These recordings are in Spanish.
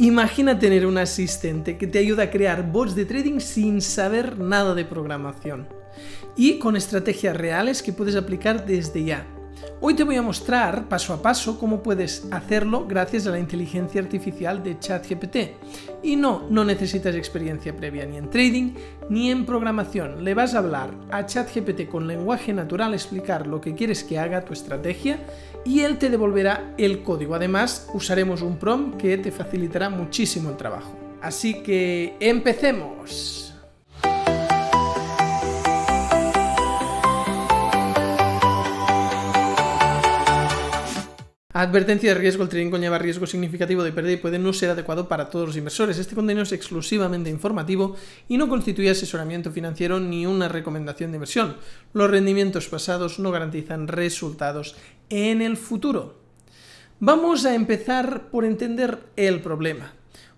Imagina tener un asistente que te ayuda a crear bots de trading sin saber nada de programación y con estrategias reales que puedes aplicar desde ya. Hoy te voy a mostrar paso a paso cómo puedes hacerlo gracias a la inteligencia artificial de ChatGPT. Y no, no necesitas experiencia previa ni en trading ni en programación. Le vas a hablar a ChatGPT con lenguaje natural, explicar lo que quieres que haga tu estrategia y él te devolverá el código. Además, usaremos un prompt que te facilitará muchísimo el trabajo. Así que empecemos. Advertencia de riesgo. El trading conlleva riesgo significativo de pérdida y puede no ser adecuado para todos los inversores. Este contenido es exclusivamente informativo y no constituye asesoramiento financiero ni una recomendación de inversión. Los rendimientos pasados no garantizan resultados en el futuro. Vamos a empezar por entender el problema.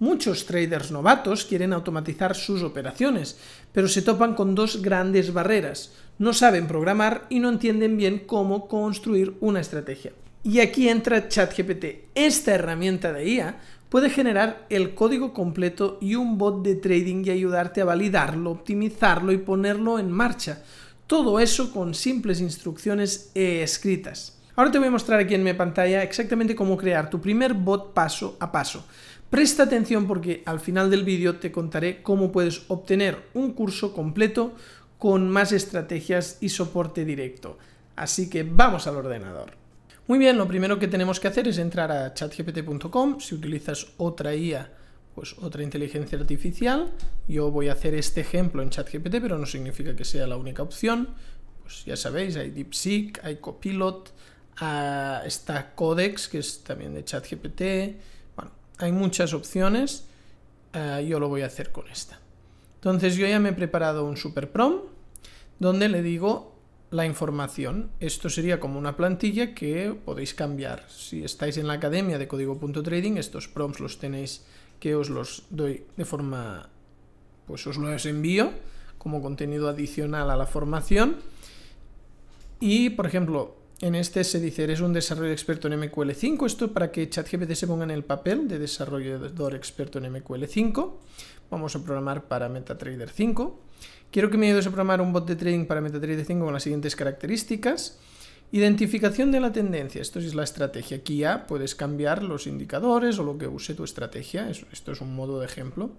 Muchos traders novatos quieren automatizar sus operaciones, pero se topan con dos grandes barreras. No saben programar y no entienden bien cómo construir una estrategia. Y aquí entra ChatGPT. Esta herramienta de IA puede generar el código completo y un bot de trading y ayudarte a validarlo, optimizarlo y ponerlo en marcha. Todo eso con simples instrucciones eh, escritas. Ahora te voy a mostrar aquí en mi pantalla exactamente cómo crear tu primer bot paso a paso. Presta atención porque al final del vídeo te contaré cómo puedes obtener un curso completo con más estrategias y soporte directo. Así que vamos al ordenador. Muy bien, lo primero que tenemos que hacer es entrar a chatgpt.com. Si utilizas otra IA, pues otra inteligencia artificial. Yo voy a hacer este ejemplo en ChatGPT, pero no significa que sea la única opción. Pues ya sabéis, hay DeepSeek, hay Copilot, ah, está Codex, que es también de ChatGPT. Bueno, hay muchas opciones. Ah, yo lo voy a hacer con esta. Entonces yo ya me he preparado un super prom donde le digo la información. Esto sería como una plantilla que podéis cambiar. Si estáis en la academia de código.trading, estos prompts los tenéis que os los doy de forma, pues os los envío como contenido adicional a la formación. Y, por ejemplo, en este se dice, eres un desarrollador experto en MQL5, esto para que ChatGPT se ponga en el papel de desarrollador experto en MQL5. Vamos a programar para MetaTrader 5. Quiero que me ayudes a programar un bot de trading para MetaTrader 5 con las siguientes características. Identificación de la tendencia, esto es la estrategia. Aquí ya puedes cambiar los indicadores o lo que use tu estrategia, esto es un modo de ejemplo.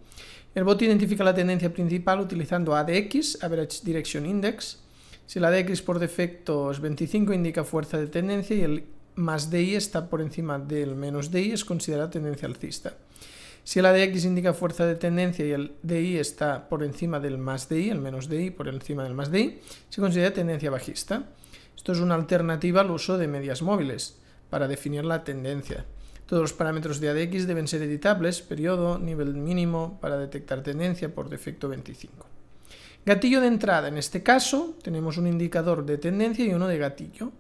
El bot identifica la tendencia principal utilizando ADX, Average Direction Index. Si la ADX por defecto es 25 indica fuerza de tendencia y el más DI está por encima del menos DI es considerada tendencia alcista. Si el ADX indica fuerza de tendencia y el DI está por encima del más DI, el menos DI por encima del más DI, se considera tendencia bajista. Esto es una alternativa al uso de medias móviles para definir la tendencia. Todos los parámetros de ADX deben ser editables, periodo, nivel mínimo, para detectar tendencia por defecto 25. Gatillo de entrada, en este caso tenemos un indicador de tendencia y uno de gatillo.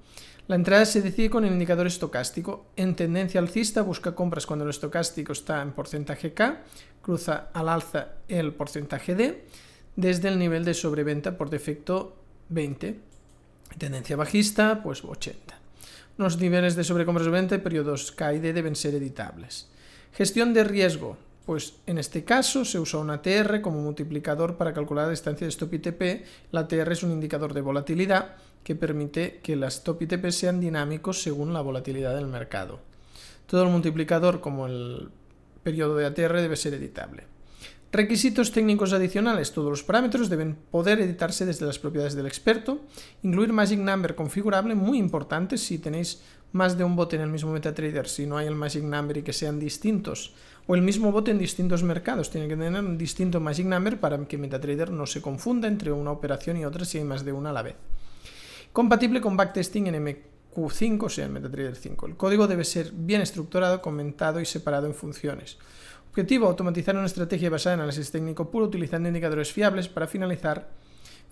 La entrada se decide con el indicador estocástico. En tendencia alcista busca compras cuando el estocástico está en porcentaje K, cruza al alza el porcentaje D desde el nivel de sobreventa por defecto 20. Tendencia bajista, pues 80. Los niveles de sobrecompras y periodos K y D deben ser editables. Gestión de riesgo. Pues en este caso se usa una TR como multiplicador para calcular la distancia de stop ITP. La TR es un indicador de volatilidad que permite que las stop ITP sean dinámicos según la volatilidad del mercado. Todo el multiplicador como el periodo de ATR debe ser editable. Requisitos técnicos adicionales. Todos los parámetros deben poder editarse desde las propiedades del experto. Incluir Magic Number configurable, muy importante si tenéis más de un bot en el mismo MetaTrader si no hay el Magic Number y que sean distintos. O el mismo bot en distintos mercados. Tiene que tener un distinto Magic Number para que MetaTrader no se confunda entre una operación y otra si hay más de una a la vez. Compatible con backtesting en MQ5, o sea, en MetaTrader 5. El código debe ser bien estructurado, comentado y separado en funciones. Objetivo, automatizar una estrategia basada en análisis técnico puro utilizando indicadores fiables para finalizar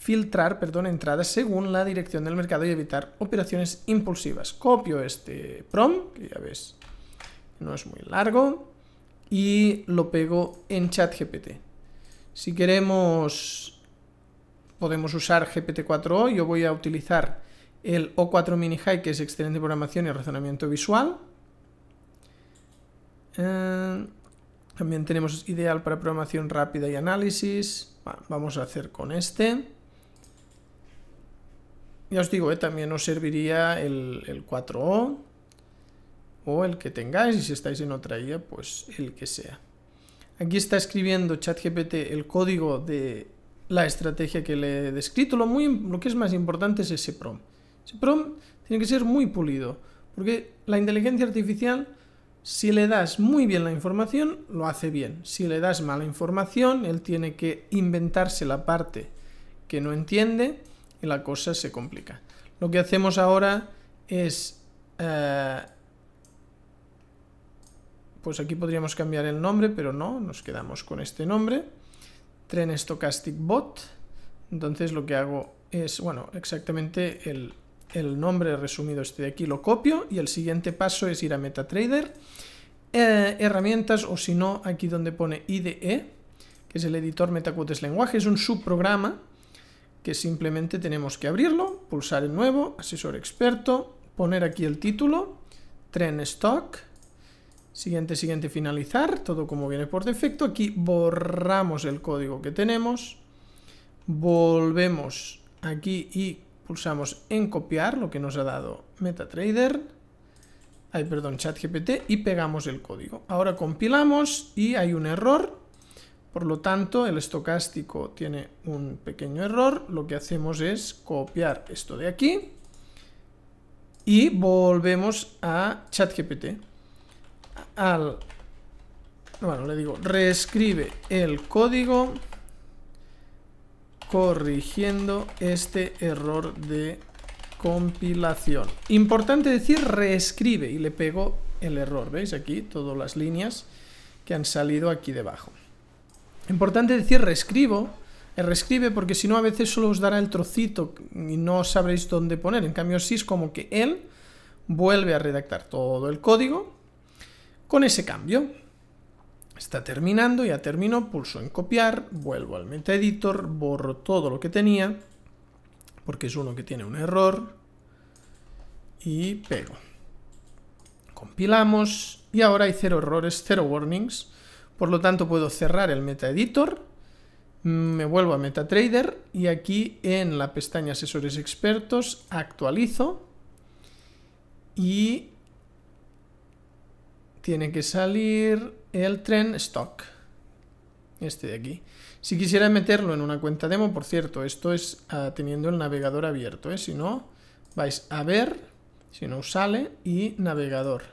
filtrar perdón, entradas según la dirección del mercado y evitar operaciones impulsivas. Copio este prom, que ya ves, no es muy largo, y lo pego en chat GPT, Si queremos, podemos usar GPT-4O, yo voy a utilizar el O4 Mini High, que es excelente programación y razonamiento visual. Eh, también tenemos ideal para programación rápida y análisis. vamos a hacer con este. Ya os digo, eh, también os serviría el, 4O o el que tengáis, y si estáis en otra IA, pues el que sea. Aquí está escribiendo ChatGPT el código de la estrategia que le he descrito. Lo, muy, lo que es más importante es ese prom. Ese prom tiene que ser muy pulido, porque la inteligencia artificial, si le das muy bien la información, lo hace bien. Si le das mala información, él tiene que inventarse la parte que no entiende y la cosa se complica. Lo que hacemos ahora es... Eh, pues aquí podríamos cambiar el nombre, pero no, nos quedamos con este nombre. Tren Stochastic Bot. Entonces lo que hago es, bueno, exactamente el, nombre resumido este de aquí lo copio y el siguiente paso es ir a MetaTrader, eh, herramientas o si no, aquí donde pone IDE, que es el editor MetaQuotes Lenguaje, es un subprograma que simplemente tenemos que abrirlo, pulsar en nuevo, asesor experto, poner aquí el título, tren stock, siguiente, siguiente, finalizar, todo como viene por defecto, aquí borramos el código que tenemos, volvemos aquí y pulsamos en copiar, lo que nos ha dado MetaTrader, ay perdón, ChatGPT, y pegamos el código. Ahora compilamos y hay un error, por lo tanto, el estocástico tiene un pequeño error. Lo que hacemos es copiar esto de aquí y volvemos a ChatGPT. Al, bueno, le digo, reescribe el código corrigiendo este error de compilación. Importante decir reescribe y le pego el error, ¿veis? Aquí todas las líneas que han salido aquí debajo. Importante decir reescribo, el eh, reescribe porque si no a veces solo os dará el trocito y no sabréis dónde poner. En cambio sí es como que él vuelve a redactar todo el código con ese cambio. Está terminando, ya termino, pulso en copiar, vuelvo al meta editor, borro todo lo que tenía, porque es uno que tiene un error, y pego. Compilamos, y ahora hay cero errores, cero warnings, por lo tanto, puedo cerrar el MetaEditor, me vuelvo a MetaTrader y aquí en la pestaña Asesores Expertos actualizo y tiene que salir el tren stock, este de aquí. Si quisiera meterlo en una cuenta demo, por cierto, esto es ah, teniendo el navegador abierto, ¿eh? si no, vais a ver, si no sale, y navegador.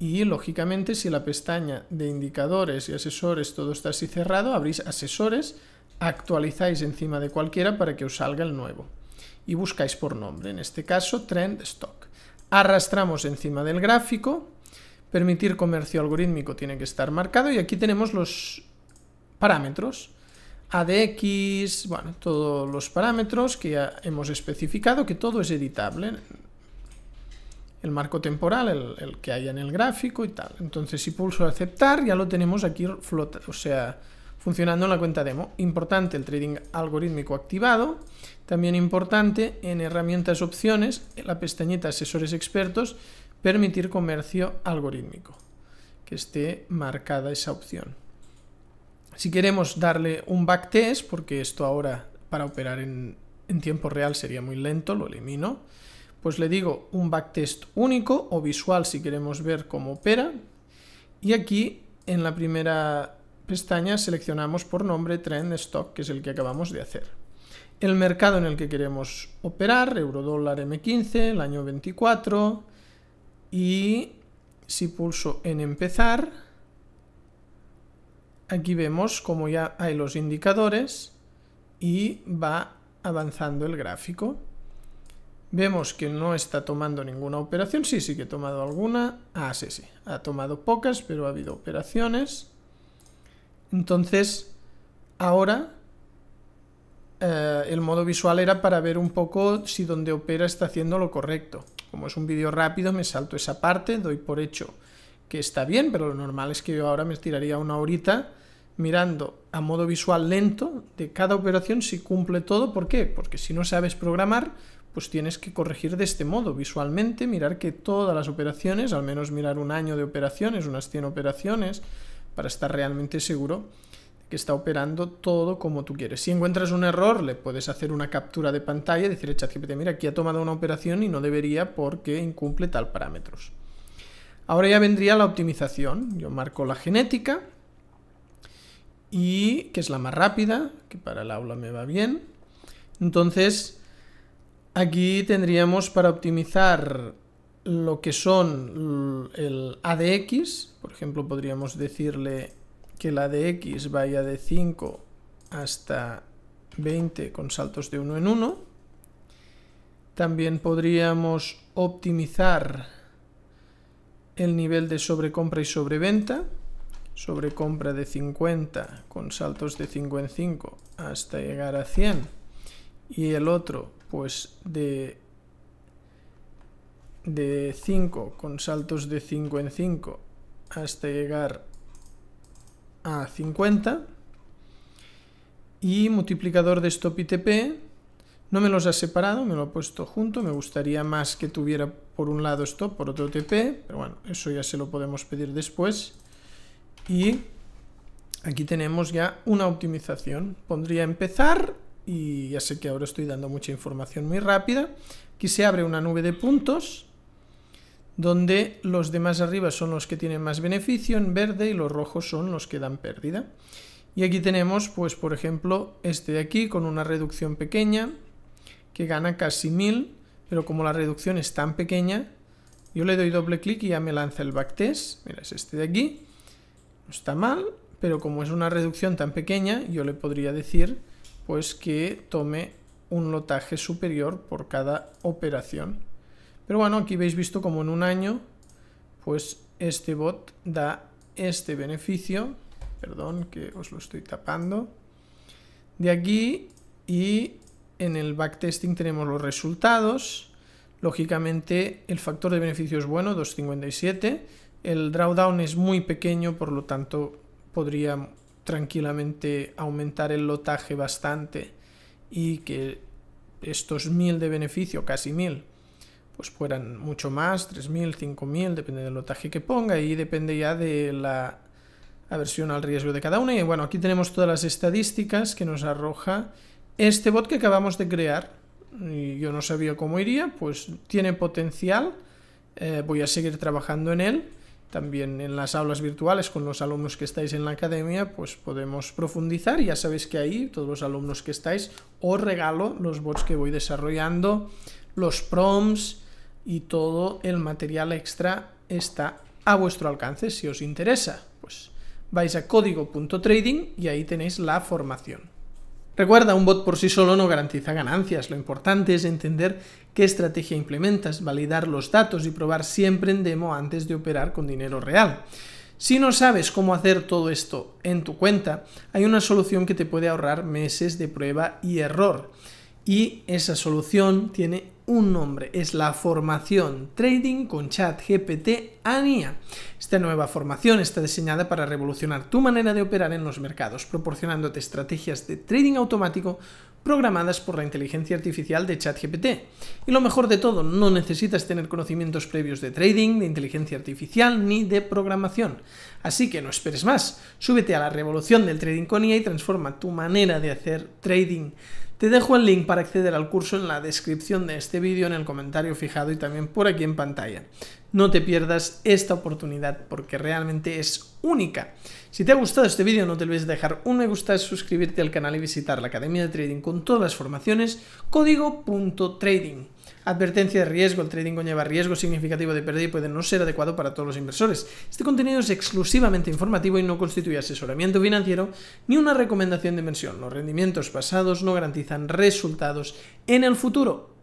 Y lógicamente, si la pestaña de indicadores y asesores todo está así cerrado, abrís asesores, actualizáis encima de cualquiera para que os salga el nuevo. Y buscáis por nombre, en este caso Trend Stock. Arrastramos encima del gráfico, permitir comercio algorítmico tiene que estar marcado y aquí tenemos los parámetros. ADX, bueno, todos los parámetros que ya hemos especificado, que todo es editable el marco temporal, el, que hay en el gráfico y tal. Entonces, si pulso aceptar, ya lo tenemos aquí flota, o sea, funcionando en la cuenta demo. Importante el trading algorítmico activado. También importante en herramientas opciones, en la pestañita asesores expertos, permitir comercio algorítmico, que esté marcada esa opción. Si queremos darle un backtest, porque esto ahora para operar en, en tiempo real sería muy lento, lo elimino. Pues le digo un backtest único o visual si queremos ver cómo opera. Y aquí en la primera pestaña seleccionamos por nombre Trend Stock, que es el que acabamos de hacer. El mercado en el que queremos operar, eurodólar M15, el año 24. Y si pulso en empezar, aquí vemos como ya hay los indicadores y va avanzando el gráfico. Vemos que no está tomando ninguna operación. Sí, sí que he tomado alguna. Ah, sí, sí. Ha tomado pocas, pero ha habido operaciones. Entonces, ahora eh, el modo visual era para ver un poco si donde opera está haciendo lo correcto. Como es un vídeo rápido, me salto esa parte, doy por hecho que está bien, pero lo normal es que yo ahora me estiraría una horita mirando a modo visual lento de cada operación si cumple todo. ¿Por qué? Porque si no sabes programar, pues tienes que corregir de este modo, visualmente, mirar que todas las operaciones, al menos mirar un año de operaciones, unas 100 operaciones, para estar realmente seguro que está operando todo como tú quieres. Si encuentras un error, le puedes hacer una captura de pantalla y decirle ChatGPT, mira, aquí ha tomado una operación y no debería porque incumple tal parámetros. Ahora ya vendría la optimización. Yo marco la genética y que es la más rápida, que para el aula me va bien. Entonces Aquí tendríamos para optimizar lo que son el ADX, por ejemplo podríamos decirle que el ADX vaya de 5 hasta 20 con saltos de 1 en 1. También podríamos optimizar el nivel de sobrecompra y sobreventa. Sobrecompra de 50 con saltos de 5 en 5 hasta llegar a 100. Y el otro pues de de 5 con saltos de 5 en 5 hasta llegar a 50 y multiplicador de stop y tp no me los ha separado, me lo ha puesto junto, me gustaría más que tuviera por un lado stop, por otro tp, pero bueno, eso ya se lo podemos pedir después y aquí tenemos ya una optimización, pondría empezar y ya sé que ahora estoy dando mucha información muy rápida. Aquí se abre una nube de puntos donde los demás arriba son los que tienen más beneficio en verde y los rojos son los que dan pérdida. Y aquí tenemos, pues por ejemplo, este de aquí con una reducción pequeña que gana casi 1000, pero como la reducción es tan pequeña, yo le doy doble clic y ya me lanza el backtest. Mira, es este de aquí. No está mal, pero como es una reducción tan pequeña, yo le podría decir pues que tome un lotaje superior por cada operación. Pero bueno, aquí veis visto como en un año, pues este bot da este beneficio, perdón que os lo estoy tapando, de aquí y en el backtesting tenemos los resultados, lógicamente el factor de beneficio es bueno, 257, el drawdown es muy pequeño, por lo tanto podría tranquilamente aumentar el lotaje bastante y que estos 1000 de beneficio, casi 1000, pues fueran mucho más, 3000, 5000, depende del lotaje que ponga y depende ya de la aversión al riesgo de cada una. Y bueno, aquí tenemos todas las estadísticas que nos arroja este bot que acabamos de crear. Y yo no sabía cómo iría, pues tiene potencial, eh, voy a seguir trabajando en él también en las aulas virtuales con los alumnos que estáis en la academia, pues podemos profundizar. Ya sabéis que ahí todos los alumnos que estáis os regalo los bots que voy desarrollando, los prompts y todo el material extra está a vuestro alcance si os interesa. Pues vais a código.trading y ahí tenéis la formación. Recuerda, un bot por sí solo no garantiza ganancias, lo importante es entender qué estrategia implementas, validar los datos y probar siempre en demo antes de operar con dinero real. Si no sabes cómo hacer todo esto en tu cuenta, hay una solución que te puede ahorrar meses de prueba y error. Y esa solución tiene un nombre, es la formación Trading con ChatGPT ANIA. Esta nueva formación está diseñada para revolucionar tu manera de operar en los mercados, proporcionándote estrategias de trading automático programadas por la inteligencia artificial de ChatGPT. Y lo mejor de todo, no necesitas tener conocimientos previos de trading, de inteligencia artificial ni de programación. Así que no esperes más, súbete a la revolución del trading con IA y transforma tu manera de hacer trading te dejo el link para acceder al curso en la descripción de este vídeo, en el comentario fijado y también por aquí en pantalla. No te pierdas esta oportunidad porque realmente es única. Si te ha gustado este vídeo no te olvides de dejar un me gusta, suscribirte al canal y visitar la Academia de Trading con todas las formaciones, código.trading. Advertencia de riesgo. El trading conlleva riesgo significativo de pérdida y puede no ser adecuado para todos los inversores. Este contenido es exclusivamente informativo y no constituye asesoramiento financiero ni una recomendación de inversión. Los rendimientos pasados no garantizan resultados en el futuro.